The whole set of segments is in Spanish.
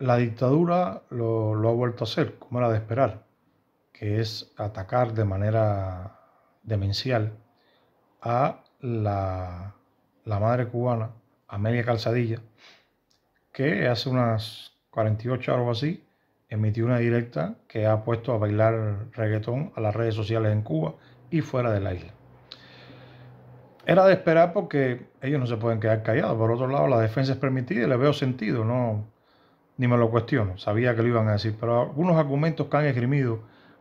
La dictadura lo, ha vuelto a hacer, como era de esperar, que es atacar de manera demencial a la, madre cubana, Amelia Calzadilla, que hace unas 48 horas o así emitió una directa que ha puesto a bailar reggaetón a las redes sociales en Cuba y fuera de la isla. Era de esperar porque ellos no se pueden quedar callados. Por otro lado, la defensa es permitida y le veo sentido. No, ni me lo cuestiono, sabía que lo iban a decir, pero algunos argumentos que han esgrimido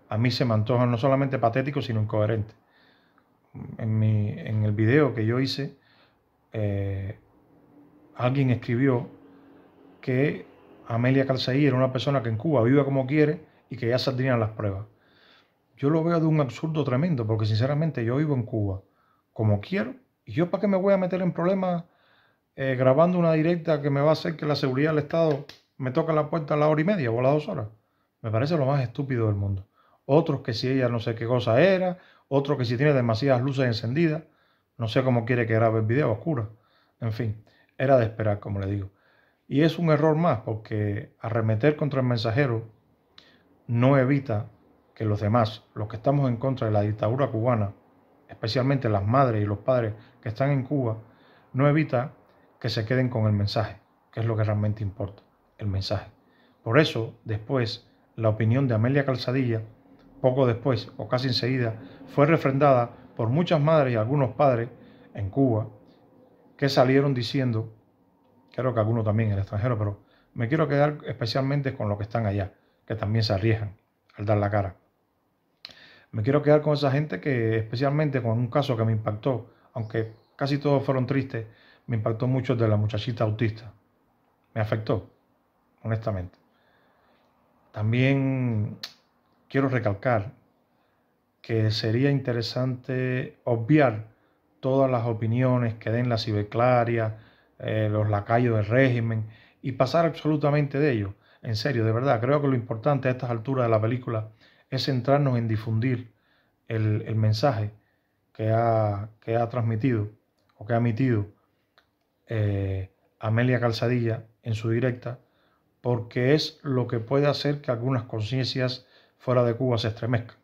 a mí se me antojan no solamente patéticos, sino incoherentes. En, mi, en el video que yo hice, eh, alguien escribió que Amelia Calceí era una persona que en Cuba vive como quiere y que ya saldrían las pruebas. Yo lo veo de un absurdo tremendo, porque sinceramente yo vivo en Cuba como quiero, y yo para qué me voy a meter en problemas eh, grabando una directa que me va a hacer que la seguridad del Estado me toca la puerta a la hora y media o a las dos horas. Me parece lo más estúpido del mundo. Otros que si ella no sé qué cosa era, otro que si tiene demasiadas luces encendidas, no sé cómo quiere que grabe el video oscura. En fin, era de esperar, como le digo. Y es un error más, porque arremeter contra el mensajero no evita que los demás, los que estamos en contra de la dictadura cubana, especialmente las madres y los padres que están en Cuba, no evita que se queden con el mensaje, que es lo que realmente importa el mensaje. Por eso, después, la opinión de Amelia Calzadilla, poco después o casi enseguida, fue refrendada por muchas madres y algunos padres en Cuba que salieron diciendo, creo que algunos también en el extranjero, pero me quiero quedar especialmente con los que están allá, que también se arriesgan al dar la cara. Me quiero quedar con esa gente que especialmente con un caso que me impactó, aunque casi todos fueron tristes, me impactó mucho de la muchachita autista. Me afectó honestamente. También quiero recalcar que sería interesante obviar todas las opiniones que den la ciberclaria, eh, los lacayos del régimen, y pasar absolutamente de ello. En serio, de verdad, creo que lo importante a estas alturas de la película es centrarnos en difundir el, mensaje que ha, que ha, transmitido o que ha emitido eh, Amelia Calzadilla en su directa porque es lo que puede hacer que algunas conciencias fuera de Cuba se estremezcan.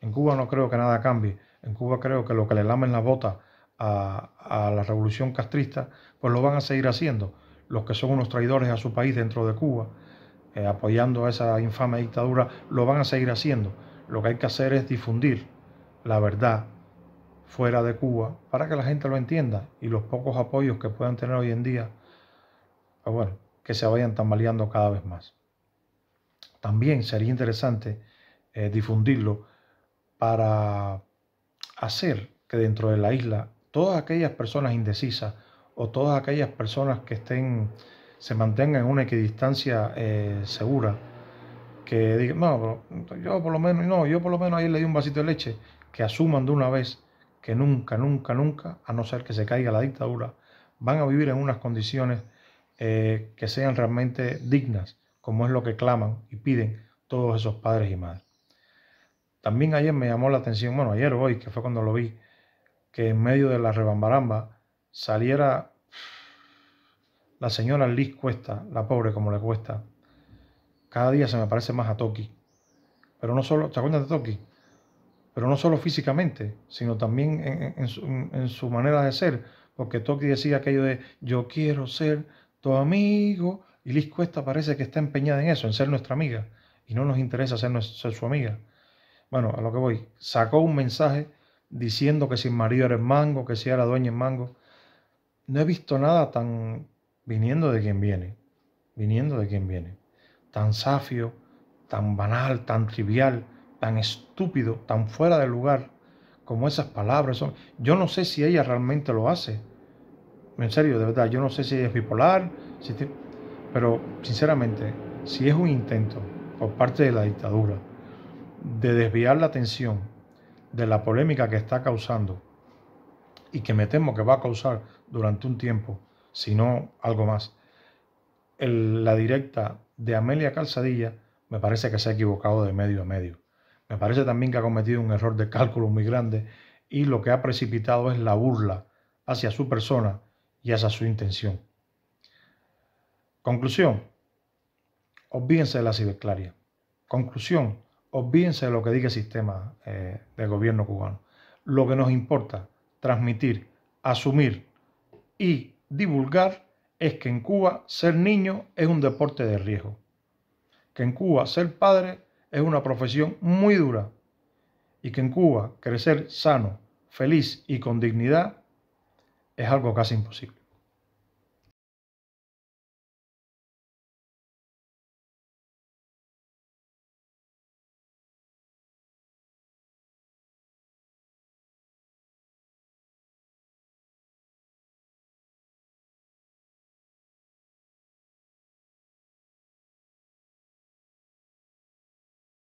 En Cuba no creo que nada cambie. En Cuba creo que lo que le lamen la bota a, la revolución castrista, pues lo van a seguir haciendo. Los que son unos traidores a su país dentro de Cuba, eh, apoyando a esa infame dictadura, lo van a seguir haciendo. Lo que hay que hacer es difundir la verdad fuera de Cuba para que la gente lo entienda y los pocos apoyos que puedan tener hoy en día, pues bueno, que se vayan tambaleando cada vez más. También sería interesante eh, difundirlo para hacer que dentro de la isla todas aquellas personas indecisas o todas aquellas personas que estén se mantengan en una equidistancia eh, segura que digan no yo por lo menos no yo por lo menos ahí le di un vasito de leche que asuman de una vez que nunca nunca nunca a no ser que se caiga la dictadura van a vivir en unas condiciones eh, que sean realmente dignas, como es lo que claman y piden todos esos padres y madres. También ayer me llamó la atención, bueno, ayer hoy, que fue cuando lo vi, que en medio de la rebambaramba saliera la señora Liz Cuesta, la pobre como le cuesta. Cada día se me parece más a Toki. Pero no solo, ¿te acuerdas de Toki? Pero no solo físicamente, sino también en, su, en su manera de ser. Porque Toki decía aquello de yo quiero ser amigo. Y Liz Cuesta parece que está empeñada en eso, en ser nuestra amiga. Y no nos interesa ser, su amiga. Bueno, a lo que voy. Sacó un mensaje diciendo que sin marido eres mango, que si era dueña en mango. No he visto nada tan viniendo de quien viene, viniendo de quien viene. Tan safio, tan banal, tan trivial, tan estúpido, tan fuera de lugar como esas palabras Yo no sé si ella realmente lo hace. En serio, de verdad, yo no sé si es bipolar, pero sinceramente, si es un intento por parte de la dictadura de desviar la atención de la polémica que está causando y que me temo que va a causar durante un tiempo, si no algo más, la directa de Amelia Calzadilla, me parece que se ha equivocado de medio a medio. Me parece también que ha cometido un error de cálculo muy grande y lo que ha precipitado es la burla hacia su persona y esa es su intención. Conclusión, olvídense de la ciberclaria. Conclusión, olvídense de lo que diga el sistema eh, del gobierno cubano. Lo que nos importa transmitir, asumir y divulgar es que en Cuba ser niño es un deporte de riesgo, que en Cuba ser padre es una profesión muy dura y que en Cuba crecer sano, feliz y con dignidad es algo casi imposible.